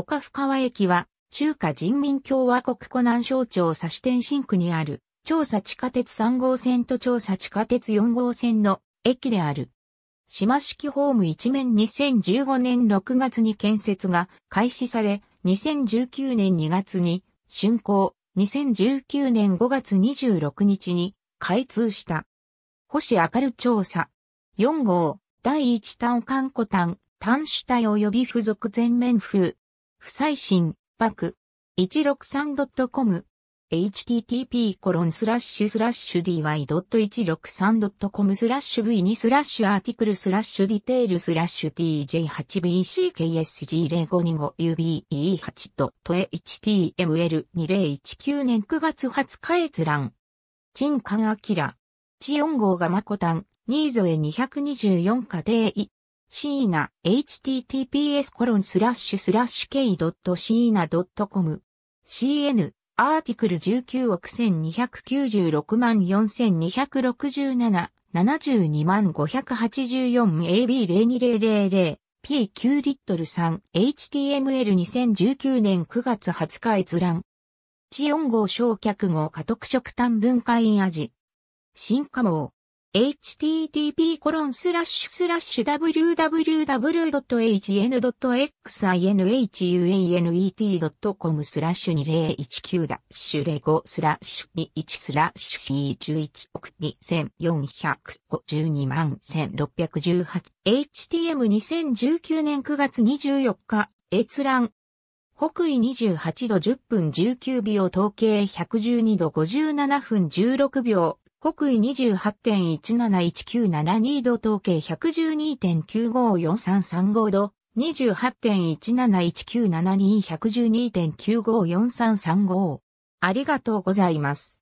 岡深川駅は、中華人民共和国湖南省庁指支天新区にある、調査地下鉄3号線と調査地下鉄4号線の駅である。島式ホーム一面2015年6月に建設が開始され、2019年2月に竣工、2019年5月26日に開通した。星明る調査。4号、第1単管湖単、単主体及び付属全面風、不再信、バク、163.com、http コロンスラッシュスラッシュ dy.163.com スラッシュ v2 スラッシュアーティクルスラッシュディテールスラッシュ tj8bcksg0525ube8.html2019 年9月20日閲覧。チンアキラ。チヨン号がマコタン、ニーゾエ224家庭シーナ https コロンスラッシュスラッシュ k.sina.com cn アーティクル19億1296万4267 72万5 8 4 a b 0 2 0 0 0 P9 リットル3 HTML2019 年9月20日閲覧。地4号焼却号家督食炭分解味。新加盟。http://www.hn.xinuet.com スラッシュ2019 0 5スラッシュ21スラッシュ C11 億2452万1618 HTM2019 年9月24日閲覧北緯28度10分19秒統計112度57分16秒北緯28.171972度統計112.954335度、2 8 1 7 1 9 7 2 1 1 2 9 5 4 3 3 5ありがとうございます。